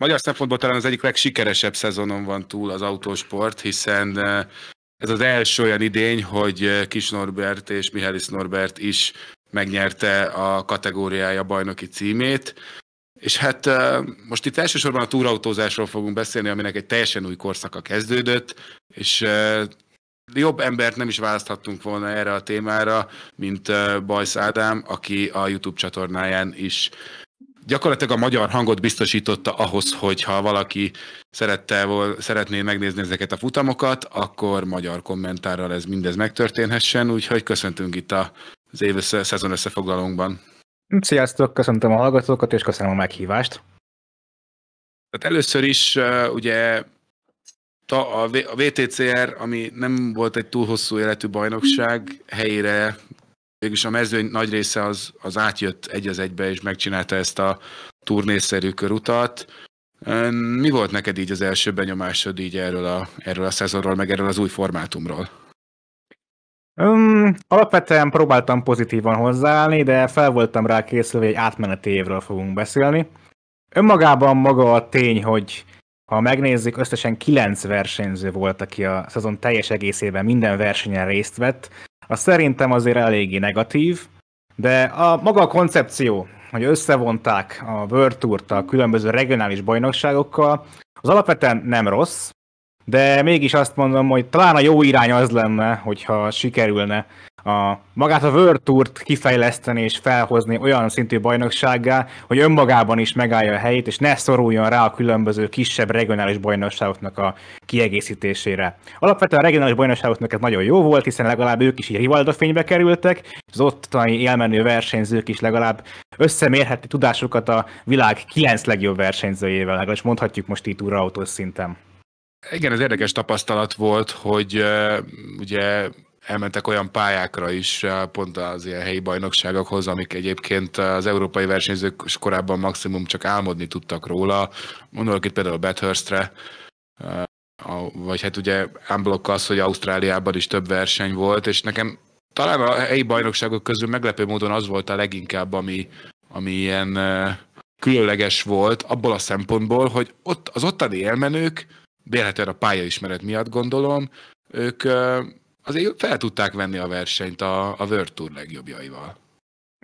magyar szempontból talán az egyik legsikeresebb szezonon van túl az autósport, hiszen eh, ez az első olyan idény, hogy eh, Kis Norbert és Mihály Norbert is megnyerte a kategóriája bajnoki címét. És hát eh, most itt elsősorban a túrautózásról fogunk beszélni, aminek egy teljesen új korszaka kezdődött, és jobb embert nem is választhattunk volna erre a témára, mint Bajsz Ádám, aki a YouTube csatornáján is gyakorlatilag a magyar hangot biztosította ahhoz, hogy ha valaki szerette, szeretné megnézni ezeket a futamokat, akkor magyar kommentárral ez mindez megtörténhessen, úgyhogy köszöntünk itt az év össze, szezon összefoglalónkban. Sziasztok, köszöntöm a hallgatókat, és köszönöm a meghívást. Tehát először is ugye a VTCR, ami nem volt egy túl hosszú életű bajnokság, helyére végülis a mezőny nagy része az, az átjött egy az egybe, és megcsinálta ezt a turnészerű körutat. Mi volt neked így az első benyomásod így erről a, erről a szezonról, meg erről az új formátumról? Um, alapvetően próbáltam pozitívan hozzáállni, de fel voltam rá készülve, hogy egy átmeneti évről fogunk beszélni. Önmagában maga a tény, hogy ha megnézzük, összesen 9 versenyző volt, aki a szezon teljes egészében minden versenyen részt vett, az szerintem azért eléggé negatív, de a maga a koncepció, hogy összevonták a World Tour-t a különböző regionális bajnokságokkal, az alapvetően nem rossz, de mégis azt mondom, hogy talán a jó irány az lenne, hogyha sikerülne a, magát a World Tour-t kifejleszteni és felhozni olyan szintű bajnoksággá, hogy önmagában is megállja a helyét, és ne szoruljon rá a különböző kisebb regionális bajnokságoknak a kiegészítésére. Alapvetően a regionális bajnokságoknak ez nagyon jó volt, hiszen legalább ők is így rivalda fénybe kerültek, és az ottani élmenő versenyzők is legalább összemérheti tudásukat a világ kilenc legjobb versenyzőjével, legalábbis mondhatjuk most itt urautós szinten. Igen, ez érdekes tapasztalat volt, hogy ugye elmentek olyan pályákra is, pont az ilyen helyi bajnokságokhoz, amik egyébként az európai versenyzők korábban maximum csak álmodni tudtak róla. Mondok itt például a re vagy hát ugye unblock az, hogy Ausztráliában is több verseny volt, és nekem talán a helyi bajnokságok közül meglepő módon az volt a leginkább, ami, ami ilyen különleges volt abból a szempontból, hogy ott az ottani élmenők vélhetően a pályaismeret miatt gondolom, ők azért fel tudták venni a versenyt a, a World Tour legjobbjaival.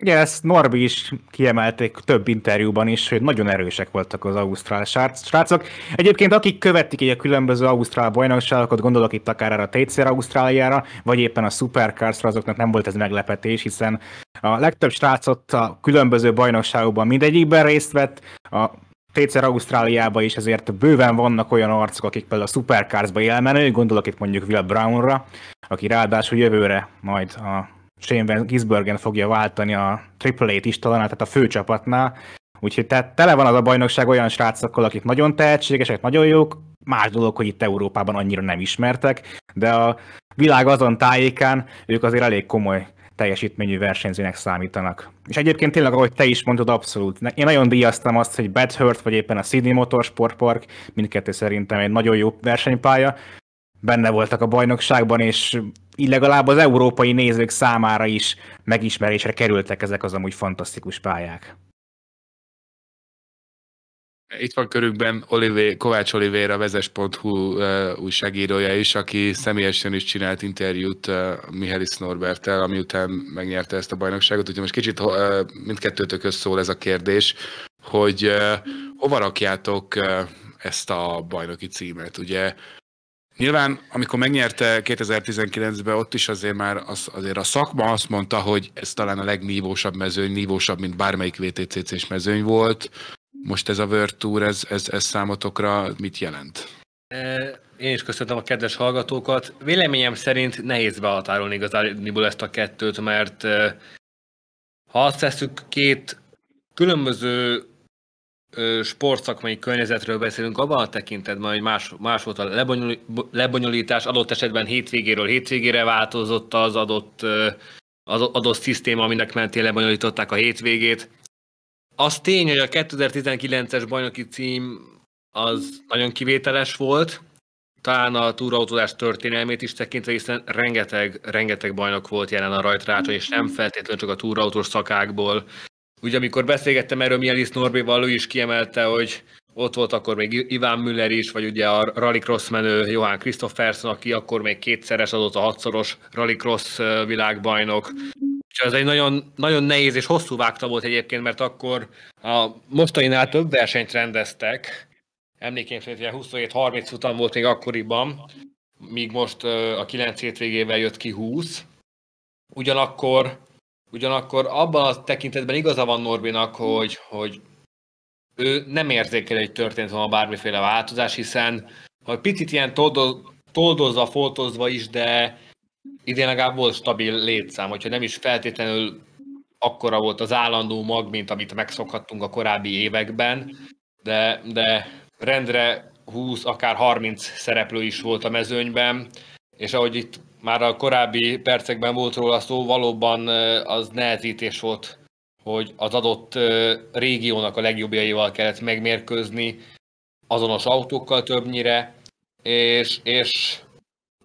Ugye ezt Norbi is kiemelték több interjúban is, hogy nagyon erősek voltak az ausztrál srácok. Egyébként akik követik így a különböző ausztrál bajnokságokat, gondolok itt akár a TCR Ausztráliára, vagy éppen a supercars azoknak nem volt ez meglepetés, hiszen a legtöbb srácot a különböző bajnokságokban mindegyikben részt vett, a tétszer Ausztráliában is, ezért bőven vannak olyan arcok, akik például a Supercars-ba élmenő, gondolok itt mondjuk Will Brownra, aki ráadásul jövőre majd a Shane Van Gisbergen fogja váltani a AAA-t is talán, tehát a főcsapatnál, Úgyhogy tehát tele van az a bajnokság olyan srácokkal, akik nagyon tehetségesek, nagyon jók, más dolog, hogy itt Európában annyira nem ismertek, de a világ azon tájékán ők azért elég komoly teljesítményű versenyzőnek számítanak. És egyébként tényleg, ahogy te is mondod, abszolút. Én nagyon díjaztam azt, hogy Bathurst vagy éppen a Sydney Motorsport Park, mindkettő szerintem egy nagyon jó versenypálya, benne voltak a bajnokságban, és így legalább az európai nézők számára is megismerésre kerültek ezek az amúgy fantasztikus pályák. Itt van körükben Olivé, Kovács Olivér, a vezes.hu újságírója is, aki személyesen is csinált interjút Mihály Norbertel, ami után megnyerte ezt a bajnokságot. Úgyhogy most kicsit mindkettőtökhöz szól ez a kérdés, hogy hova rakjátok ezt a bajnoki címet. Ugye Nyilván, amikor megnyerte 2019-ben, ott is azért már az, azért a szakma azt mondta, hogy ez talán a legnívósabb mezőny, nívósabb, mint bármelyik VTCC-s mezőny volt. Most ez a World Tour, ez, ez, ez számotokra mit jelent? E, én is köszöntöm a kedves hallgatókat. Véleményem szerint nehéz behatárolni igazából ezt a kettőt, mert e, ha azt veszük, két különböző e, sportszakmai környezetről beszélünk abban a tekintetben, hogy más, más volt a lebonyolítás, adott esetben hétvégéről hétvégére változott az adott, az adott szisztéma, aminek mentén lebonyolították a hétvégét. Az tény, hogy a 2019-es bajnoki cím az nagyon kivételes volt, talán a túrautózás történelmét is tekintve, hiszen rengeteg, rengeteg bajnok volt jelen a rajtrácson, és nem feltétlenül csak a túrautós szakákból. Ugye amikor beszélgettem erről Mielis Norbéval, ő is kiemelte, hogy ott volt akkor még Iván Müller is, vagy ugye a rallycross menő Johan Christofferson, aki akkor még kétszeres adott a hatszoros rallycross világbajnok. És ez egy nagyon, nagyon nehéz és hosszú vágta volt egyébként, mert akkor a mostainál több versenyt rendeztek. Emlékeim szerint 27-30 után volt még akkoriban, míg most a 9 hétvégével jött ki 20. Ugyanakkor, ugyanakkor abban a tekintetben igaza van Norbinak, hogy, hogy ő nem érzékel, hogy történt volna bármiféle változás, hiszen ha picit ilyen toldoz, toldozva, foltozva is, de idén legalább volt stabil létszám, hogyha nem is feltétlenül akkora volt az állandó mag, mint amit megszokhattunk a korábbi években, de, de rendre 20, akár 30 szereplő is volt a mezőnyben, és ahogy itt már a korábbi percekben volt róla szó, valóban az nehezítés volt, hogy az adott régiónak a legjobbjaival kellett megmérkőzni, azonos autókkal többnyire, és, és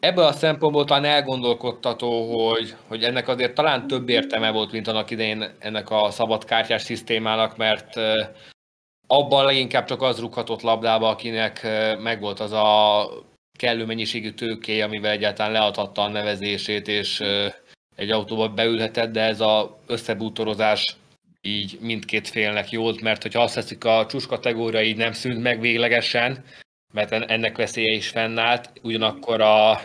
ebből a szempontból talán elgondolkodtató, hogy, hogy ennek azért talán több értelme volt, mint annak idején ennek a szabadkártyás szisztémának, mert abban leginkább csak az rúghatott labdába, akinek megvolt az a kellő mennyiségű tőké, amivel egyáltalán leadhatta a nevezését, és egy autóba beülhetett, de ez az összebútorozás így mindkét félnek jót, mert hogyha azt veszik a csúcs kategória így nem szűnt meg véglegesen, mert ennek veszélye is fennállt, ugyanakkor a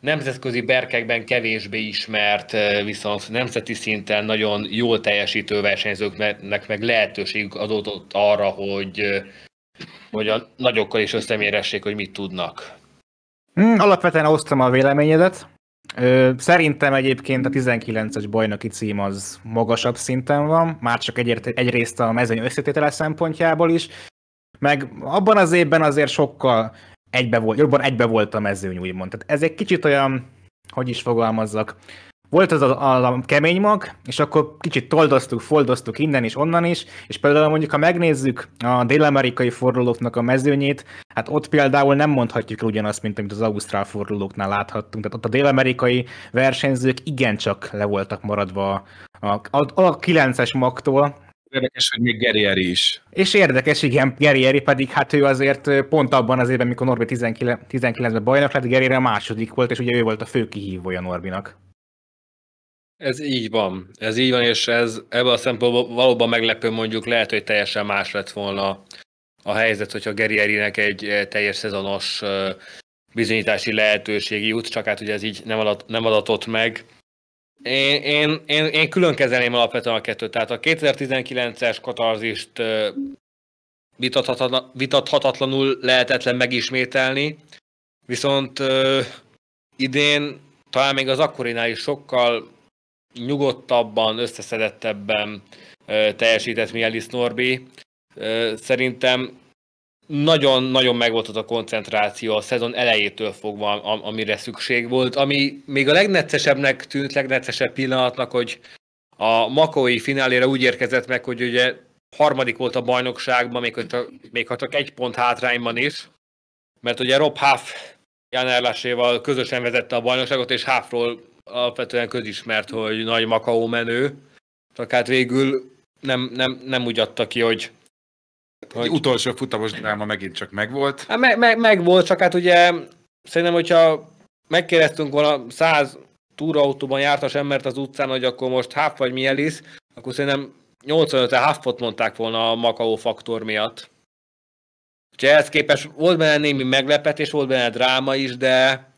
nemzetközi berkekben kevésbé ismert, viszont nemzeti szinten nagyon jól teljesítő versenyzőknek meg lehetőségük adódott arra, hogy, hogy a nagyokkal is összeméressék, hogy mit tudnak. Hmm, alapvetően osztom a véleményedet. Szerintem egyébként a 19-es bajnoki cím az magasabb szinten van, már csak egyrészt a mezőny összetétele szempontjából is, meg abban az évben azért sokkal egybe volt, jobban egybe volt a mezőny, úgymond. Tehát ez egy kicsit olyan, hogy is fogalmazzak, volt az a, a kemény mag, és akkor kicsit toldoztuk, foldoztuk innen is onnan is, és például mondjuk, ha megnézzük a dél-amerikai fordulóknak a mezőnyét, hát ott például nem mondhatjuk ugyanazt, mint amit az ausztrál fordulóknál láthattunk. Tehát ott a dél-amerikai versenyzők igencsak le voltak maradva a, a, a 9-es magtól, Érdekes, hogy még Gerieri is. És érdekes, igen, Gerieri pedig, hát ő azért pont abban az évben, mikor Norbi 19, ben bajnok lett, Gerieri a második volt, és ugye ő volt a fő kihívója Norbinak. Ez így van, ez így van, és ez ebből a szempontból valóban meglepő, mondjuk lehet, hogy teljesen más lett volna a helyzet, hogyha Gerierinek egy teljes szezonos bizonyítási lehetőség jut, csak hát ugye ez így nem, adat, nem adatott meg. Én, én, én, én külön kezelném alapvetően a kettőt. Tehát a 2019-es katarzist vitathatatlan, vitathatatlanul lehetetlen megismételni, viszont idén talán még az akkorinál is sokkal nyugodtabban, összeszedettebben teljesített Mielis Norbi. szerintem nagyon-nagyon megvolt az a koncentráció a szezon elejétől fogva, am- amire szükség volt, ami még a legnetszesebbnek tűnt, legnetszesebb pillanatnak, hogy a makói finálére úgy érkezett meg, hogy ugye harmadik volt a bajnokságban, még ha csak, még ha csak egy pont hátrányban is, mert ugye Rob Huff Jan Erláséval közösen vezette a bajnokságot, és Huffról alapvetően közismert, hogy nagy Makaó menő, csak hát végül nem, nem, nem úgy adta ki, hogy hogy... Egy utolsó futamos dráma megint csak megvolt. Hát meg, meg, meg volt, csak hát ugye szerintem, hogyha megkérdeztünk volna száz túraautóban jártas embert az utcán, hogy akkor most Huff vagy mielis, akkor szerintem 85-en Huffot mondták volna a Makao faktor miatt. Úgyhogy ehhez képest volt benne némi meglepetés, volt benne dráma is, de,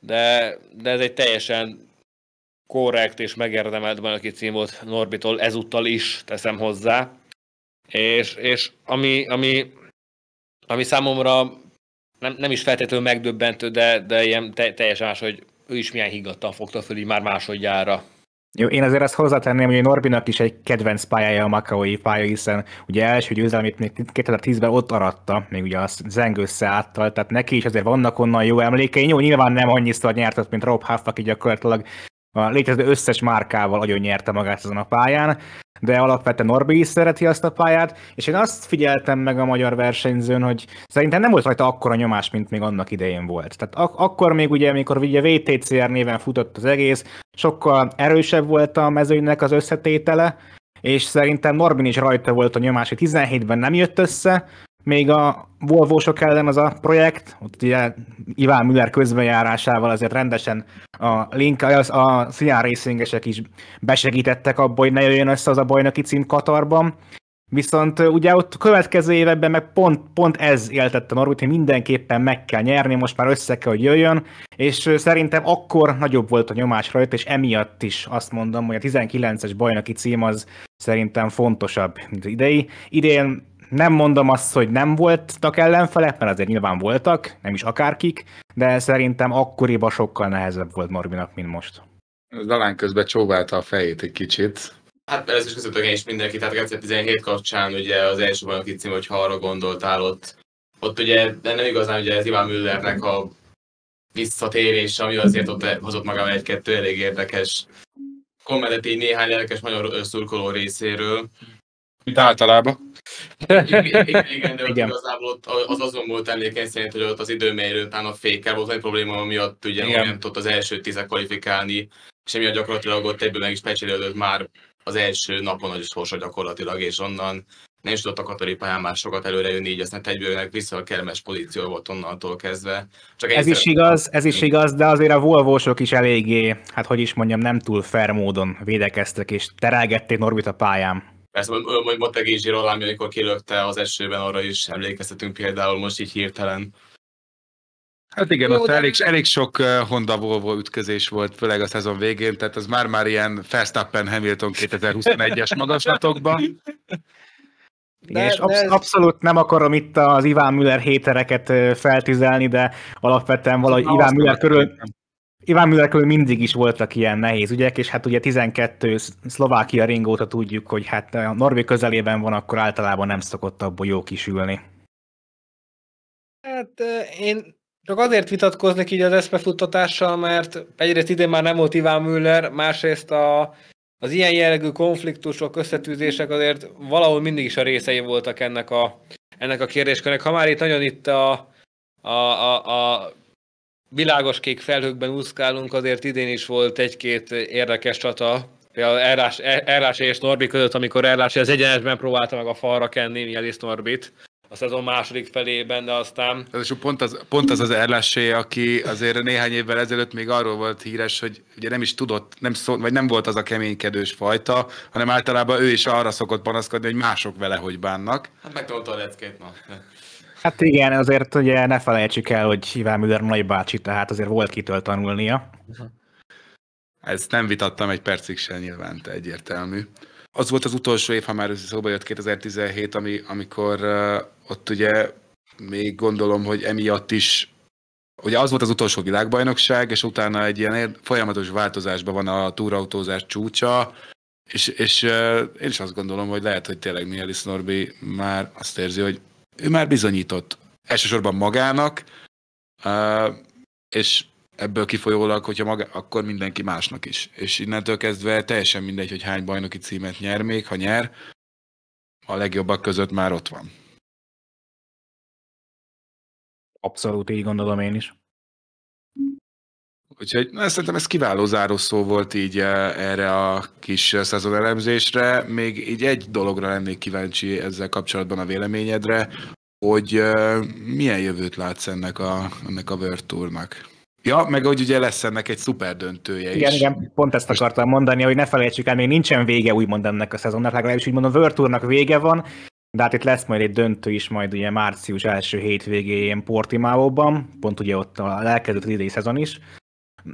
de, de ez egy teljesen korrekt és megérdemelt bajnoki cím volt Norbitól ezúttal is, teszem hozzá. És, és ami, ami, ami számomra nem, nem is feltétlenül megdöbbentő, de, de ilyen te, teljesen más, hogy ő is milyen higgadtan fogta föl, így már másodjára. Jó, én azért azt hozzátenném, hogy Norbinak is egy kedvenc pályája a Makaói pálya, hiszen ugye első győzelmét még 2010-ben ott aratta, még ugye az zeng összeáttal, tehát neki is azért vannak onnan jó emlékei. Jó, nyilván nem annyiszor nyertett, mint Rob Huff, aki gyakorlatilag a létező összes márkával nagyon nyerte magát azon a pályán, de alapvetően Norbi is szereti azt a pályát, és én azt figyeltem meg a magyar versenyzőn, hogy szerintem nem volt rajta akkora nyomás, mint még annak idején volt. Tehát ak- akkor még ugye, amikor ugye VTCR néven futott az egész, sokkal erősebb volt a mezőnynek az összetétele, és szerintem Norbin is rajta volt a nyomás, hogy 17-ben nem jött össze, még a volvósok ellen az a projekt, ott ugye Iván Müller közbenjárásával azért rendesen a link, az, a Szijjár racing is besegítettek abba, hogy ne jöjjön össze az a bajnoki cím Katarban. Viszont ugye ott következő években meg pont, pont ez éltette Norbit, hogy mindenképpen meg kell nyerni, most már össze kell, hogy jöjjön, és szerintem akkor nagyobb volt a nyomás rajta, és emiatt is azt mondom, hogy a 19-es bajnoki cím az szerintem fontosabb, mint idei. Idén nem mondom azt, hogy nem voltak ellenfelek, mert azért nyilván voltak, nem is akárkik, de szerintem akkoriban sokkal nehezebb volt Morbinak, mint most. Dalán közben csóválta a fejét egy kicsit. Hát először is köszöntök én is mindenkit, tehát 2017 kapcsán ugye az első bajnoki cím, hogy arra gondoltál ott, ott ugye de nem igazán ugye ez Iván Müllernek a visszatérése, ami azért ott hozott magával egy-kettő elég érdekes kommentet így néhány lelkes magyar szurkoló részéről. Mint általában. Igen, igen, igen de ott igen. igazából ott az azon volt emlékeny szerint, hogy ott az időmérő után a fékkel volt egy probléma, miatt ugye igen. nem tudott az első tízek kvalifikálni, és emiatt gyakorlatilag ott egyből meg is pecselődött már az első napon az is sorsa gyakorlatilag, és onnan nem is tudott a katori pályán már sokat előrejönni, így aztán egyből vissza a kermes pozíció volt onnantól kezdve. Csak ez is igaz, ez is igaz, de azért a volvósok is eléggé, hát hogy is mondjam, nem túl fair módon védekeztek, és terelgették Norbit a pályán. Persze mondta Gézsi Zsirolám, amikor kilökte az esőben, arra is emlékeztetünk például most így hirtelen. Hát igen, Jó, ott de... elég, elég sok Honda Volvo ütközés volt, főleg a szezon végén, tehát az már-már ilyen Verstappen Hamilton 2021-es magaslatokban. De, és absz- de... abszolút nem akarom itt az Iván Müller hétereket feltüzelni, de alapvetően valahogy Na, Iván Müller körül, Iván müller mindig is voltak ilyen nehéz ügyek, és hát ugye 12 Szlovákia ring óta tudjuk, hogy hát a Norvég közelében van, akkor általában nem szokott abból jó kisülni. Hát én csak azért vitatkoznék így az eszmefuttatással, mert egyrészt idén már nem volt Iván Müller, másrészt a, az ilyen jellegű konfliktusok, összetűzések azért valahol mindig is a részei voltak ennek a, ennek a kérdéskörnek. Ha már itt nagyon itt a, a, a, a világos kék felhőkben úszkálunk, azért idén is volt egy-két érdekes csata, például Errási és Norbi között, amikor Errási az egyenesben próbálta meg a falra kenni Jelis Norbit a szezon második felében, de aztán... Ez is pont az, pont az az Erlásé, aki azért néhány évvel ezelőtt még arról volt híres, hogy ugye nem is tudott, nem szó, vagy nem volt az a keménykedős fajta, hanem általában ő is arra szokott panaszkodni, hogy mások vele hogy bánnak. Hát megtolta a leckét ma. Hát igen, azért ugye ne felejtsük el, hogy Iván Müller nagybácsi, tehát azért volt kitől tanulnia. Ezt nem vitattam egy percig sem nyilván, te egyértelmű. Az volt az utolsó év, ha már szóba jött 2017, ami, amikor uh, ott ugye még gondolom, hogy emiatt is Ugye az volt az utolsó világbajnokság, és utána egy ilyen folyamatos változásban van a túrautózás csúcsa, és, és uh, én is azt gondolom, hogy lehet, hogy tényleg Mihály Norbi már azt érzi, hogy ő már bizonyított. Elsősorban magának, és ebből kifolyólag, hogyha maga, akkor mindenki másnak is. És innentől kezdve teljesen mindegy, hogy hány bajnoki címet nyer még, ha nyer, a legjobbak között már ott van. Abszolút így gondolom én is. Úgyhogy na, szerintem ez kiváló zárószó volt így eh, erre a kis eh, szezon elemzésre. Még így egy dologra lennék kíváncsi ezzel kapcsolatban a véleményedre, hogy eh, milyen jövőt látsz ennek a, ennek a World Tour-nak? Ja, meg hogy ugye lesz ennek egy szuper döntője igen, is. Igen, pont ezt akartam mondani, hogy ne felejtsük el, még nincsen vége úgymond ennek a szezonnak, legalábbis úgymond a World Tournak vége van, de hát itt lesz majd egy döntő is majd ugye március első hétvégén Portimaóban, pont ugye ott a az idei szezon is,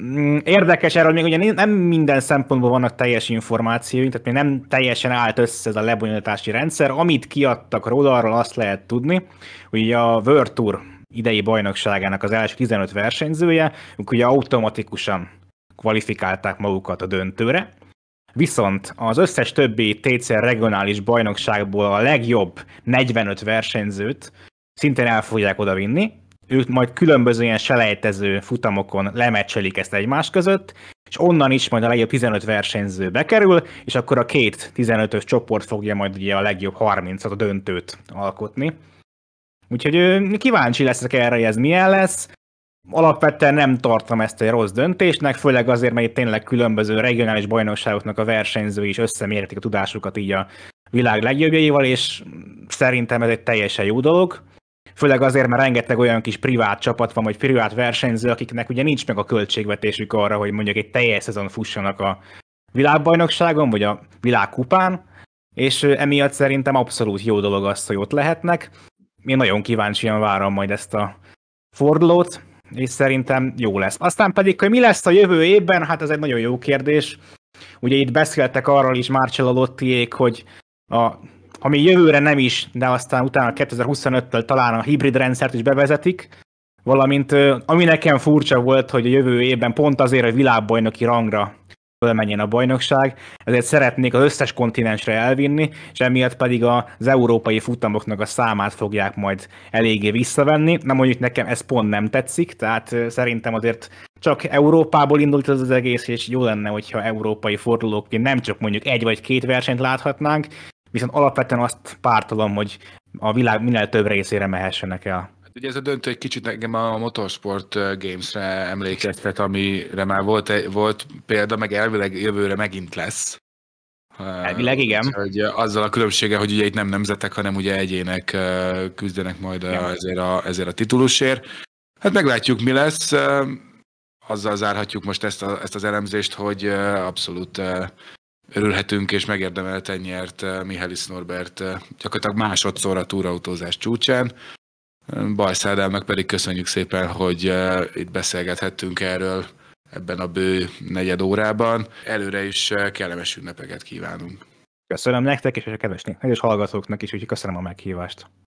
Mm, érdekes erről, még ugye nem minden szempontból vannak teljes információink, tehát még nem teljesen állt össze ez a lebonyolítási rendszer. Amit kiadtak róla, arról azt lehet tudni, hogy a World Tour idei bajnokságának az első 15 versenyzője, ők ugye automatikusan kvalifikálták magukat a döntőre. Viszont az összes többi TCR regionális bajnokságból a legjobb 45 versenyzőt szintén el fogják oda vinni, ők majd különböző ilyen selejtező futamokon lemecselik ezt egymás között, és onnan is majd a legjobb 15 versenyző bekerül, és akkor a két 15-ös csoport fogja majd ugye a legjobb 30-at, a döntőt alkotni. Úgyhogy kíváncsi leszek erre, hogy ez milyen lesz. Alapvetően nem tartom ezt egy rossz döntésnek, főleg azért, mert itt tényleg különböző regionális bajnokságoknak a versenyzői is összemérhetik a tudásukat így a világ legjobbjaival, és szerintem ez egy teljesen jó dolog főleg azért, mert rengeteg olyan kis privát csapat van, vagy privát versenyző, akiknek ugye nincs meg a költségvetésük arra, hogy mondjuk egy teljes szezon fussanak a világbajnokságon, vagy a világkupán, és emiatt szerintem abszolút jó dolog az, hogy ott lehetnek. Én nagyon kíváncsian várom majd ezt a fordulót, és szerintem jó lesz. Aztán pedig, hogy mi lesz a jövő évben, hát ez egy nagyon jó kérdés. Ugye itt beszéltek arról is Marcello Lottiék, hogy a ha jövőre nem is, de aztán utána 2025-től talán a hibrid rendszert is bevezetik, valamint ami nekem furcsa volt, hogy a jövő évben pont azért, hogy világbajnoki rangra fölmenjen a bajnokság, ezért szeretnék az összes kontinensre elvinni, és emiatt pedig az európai futamoknak a számát fogják majd eléggé visszavenni. Na mondjuk nekem ez pont nem tetszik, tehát szerintem azért csak Európából indult az, az egész, és jó lenne, hogyha európai fordulóként nem csak mondjuk egy vagy két versenyt láthatnánk, viszont alapvetően azt pártolom, hogy a világ minél több részére mehessenek el. Hát ugye ez a döntő egy kicsit engem a Motorsport Games-re emlékeztet, amire már volt, volt példa, meg elvileg jövőre megint lesz. Elvileg igen. Úgyhogy azzal a különbsége, hogy ugye itt nem nemzetek, hanem ugye egyének küzdenek majd ezért a, ezért a titulusért. Hát meglátjuk, mi lesz. Azzal zárhatjuk most ezt, a, ezt az elemzést, hogy abszolút örülhetünk, és megérdemelten nyert eh, Mihály Norbert eh, gyakorlatilag másodszor a túrautózás csúcsán. meg pedig köszönjük szépen, hogy eh, itt beszélgethettünk erről ebben a bő negyed órában. Előre is kellemes ünnepeket kívánunk. Köszönöm nektek és a kedves és hallgatóknak is, úgyhogy köszönöm a meghívást.